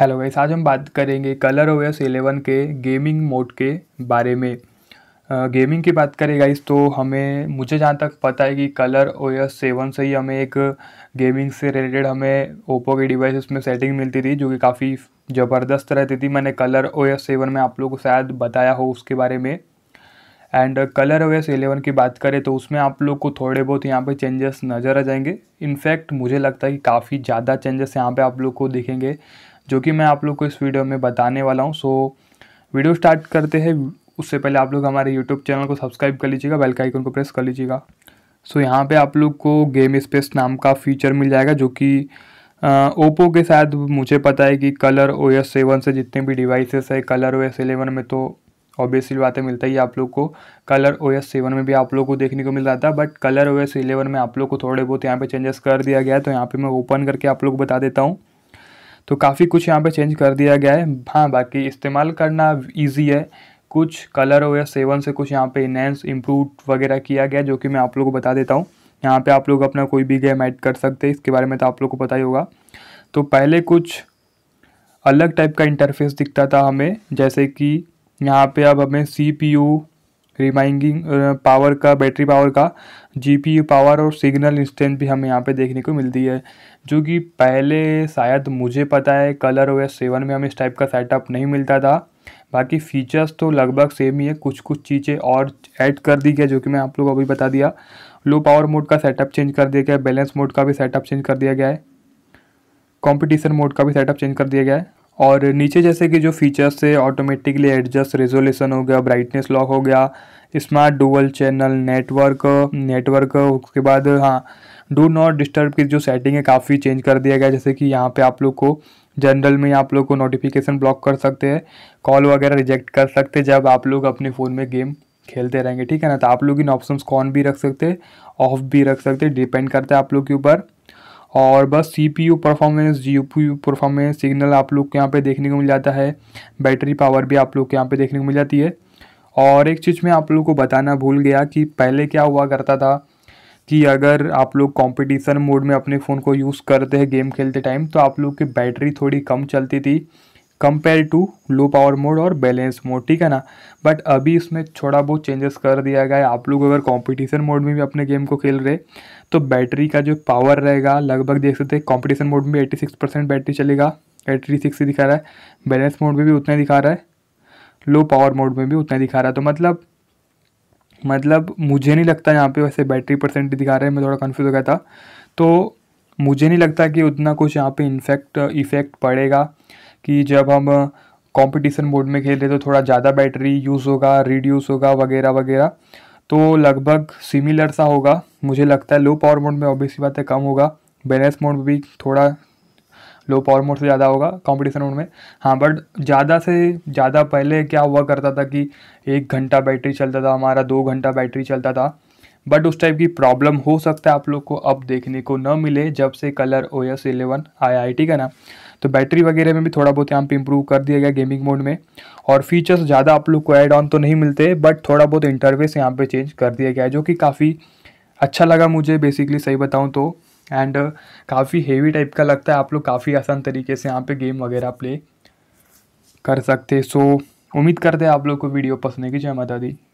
hello guys आज हम बात करेंगे कलर ओ एस एलेवन के गेमिंग मोड के बारे में गेमिंग की बात करें गाइस तो हमें मुझे जहाँ तक पता है कि कलर ओ एस सेवन से ही हमें एक गेमिंग से रिलेटेड हमें ओप्पो के डिवाइस में सेटिंग मिलती थी जो कि काफ़ी ज़बरदस्त रहती थी मैंने कलर ओ एस सेवन में आप लोगों को शायद बताया हो उसके बारे में and Color O S eleven की बात करें तो उसमें आप लोग को थोड़े बहुत यहाँ पे चेंजेस नज़र आ जाएंगे इनफैक्ट मुझे लगता है कि काफ़ी ज़्यादा चेंजेस यहाँ पे आप लोग को दिखेंगे जो कि मैं आप लोग को इस वीडियो में बताने वाला हूँ सो वीडियो स्टार्ट करते हैं उससे पहले आप लोग हमारे यूट्यूब चैनल को सब्सक्राइब कर लीजिएगा बेल का आइकन को प्रेस कर लीजिएगा सो so, यहाँ पे आप लोग को गेम स्पेस नाम का फीचर मिल जाएगा जो कि ओप्पो के साथ मुझे पता है कि कलर ओ एस सेवन से जितने भी डिवाइसेस है कलर ओ एस एलेवन में तो ऑब्वियसली बातें मिलता ही आप लोग को कलर ओ एस सेवन में भी आप लोग को देखने को मिल रहा था but Color O S eleven में आप लोग को थोड़े बहुत यहाँ पे चेंजेस कर दिया गया है तो यहाँ पे मैं ओपन करके आप लोग को बता देता हूँ तो काफ़ी कुछ यहाँ पे चेंज कर दिया गया है हाँ बाकी इस्तेमाल करना ईजी है कुछ कलर हो या सेवन से कुछ यहाँ पे इनहेंस इम्प्रूव वगैरह किया गया जो कि मैं आप लोगों को बता देता हूँ यहाँ पे आप लोग अपना कोई भी गेम ऐड कर सकते हैं इसके बारे में तो आप लोग को पता ही होगा तो पहले कुछ अलग टाइप का इंटरफेस दिखता था हमें जैसे कि यहाँ पर अब हमें C P U reminding power uh, का बैटरी पावर का जीपीयू पावर और सिग्नल इंस्टेंट भी हमें यहाँ पे देखने को मिलती है जो कि पहले शायद मुझे पता है कलर ओ एस सेवन में हमें इस टाइप का सेटअप नहीं मिलता था बाकी फीचर्स तो लगभग सेम ही है कुछ कुछ चीज़ें और ऐड कर दी गई जो कि मैं आप लोग को अभी बता दिया लो पावर मोड का सेटअप चेंज कर दिया गया बैलेंस मोड का भी सेटअप चेंज कर दिया गया है कंपटीशन मोड का भी सेटअप चेंज कर दिया गया है और नीचे जैसे कि जो फीचर्स है ऑटोमेटिकली एडजस्ट रेजोल्यूशन हो गया ब्राइटनेस लॉक हो गया smart dual channel network network उसके बाद हाँ डू नॉट डिस्टर्ब की जो सेटिंग है काफ़ी चेंज कर दिया गया जैसे कि यहाँ पे आप लोग को जनरल में आप लोग को नोटिफिकेशन ब्लॉक कर सकते हैं कॉल वगैरह रिजेक्ट कर सकते हैं जब आप लोग अपने फ़ोन में गेम खेलते रहेंगे ठीक है ना तो आप लोग इन ऑप्शन ऑन भी रख सकते ऑफ भी रख सकते डिपेंड करता है आप लोग के ऊपर और बस C P U performance G U performance signal आप लोग के यहाँ पे देखने को मिल जाता है बैटरी पावर भी आप लोग के यहाँ पे देखने को मिल जाती है और एक चीज़ में आप लोग को बताना भूल गया कि पहले क्या हुआ करता था कि अगर आप लोग कॉम्पिटिशन मोड में अपने फ़ोन को यूज़ करते हैं गेम खेलते टाइम तो आप लोग की बैटरी थोड़ी कम चलती थी compare to low power mode और बैलेंस मोड ठीक है ना बट अभी इसमें थोड़ा बहुत चेंजेस कर दिया गया है आप लोग अगर कंपटीशन मोड में भी अपने गेम को खेल रहे तो बैटरी का जो पावर रहेगा लगभग देख सकते हैं कॉम्पिटिशन मोड में भी एट्टी सिक्स परसेंट बैटरी चलेगा एट्टी सिक्स दिखा रहा है बैलेंस मोड में भी उतना दिखा रहा है लो पावर मोड में भी उतना दिखा रहा है तो मतलब मतलब मुझे नहीं लगता यहाँ पर वैसे बैटरी परसेंट दिखा रहे हैं मैं थोड़ा कन्फ्यूज़ हो गया था तो मुझे नहीं लगता कि उतना कुछ यहाँ पर इन्फेक्ट इफ़ेक्ट पड़ेगा कि जब हम कंपटीशन मोड में खेल रहे तो थोड़ा ज़्यादा बैटरी यूज़ होगा रिड्यूस होगा वगैरह वगैरह तो लगभग सिमिलर सा होगा मुझे लगता है लो पावर मोड में ऑब्वियसली बात है कम होगा बैलेंस मोड में भी थोड़ा लो पावर मोड से ज़्यादा होगा कंपटीशन मोड में हाँ बट ज़्यादा से ज़्यादा पहले क्या हुआ करता था कि एक घंटा बैटरी चलता था हमारा दो घंटा बैटरी चलता था बट उस टाइप की प्रॉब्लम हो सकता है आप लोग को अब देखने को न मिले जब से कलर ओ एस एलेवन आई आई का ना तो बैटरी वगैरह में भी थोड़ा बहुत यहाँ पे इम्प्रूव कर दिया गया गेमिंग मोड में और फीचर्स ज़्यादा आप लोग को एड ऑन तो नहीं मिलते बट थोड़ा बहुत इंटरवेस यहाँ पर चेंज कर दिया गया है जो कि काफ़ी अच्छा लगा मुझे बेसिकली सही बताऊँ तो एंड काफ़ी हेवी टाइप का लगता है आप लोग काफ़ी आसान तरीके से यहाँ पे गेम वगैरह प्ले कर सकते सो so, उम्मीद करते हैं आप लोग को वीडियो पसंद है कि जय माता दी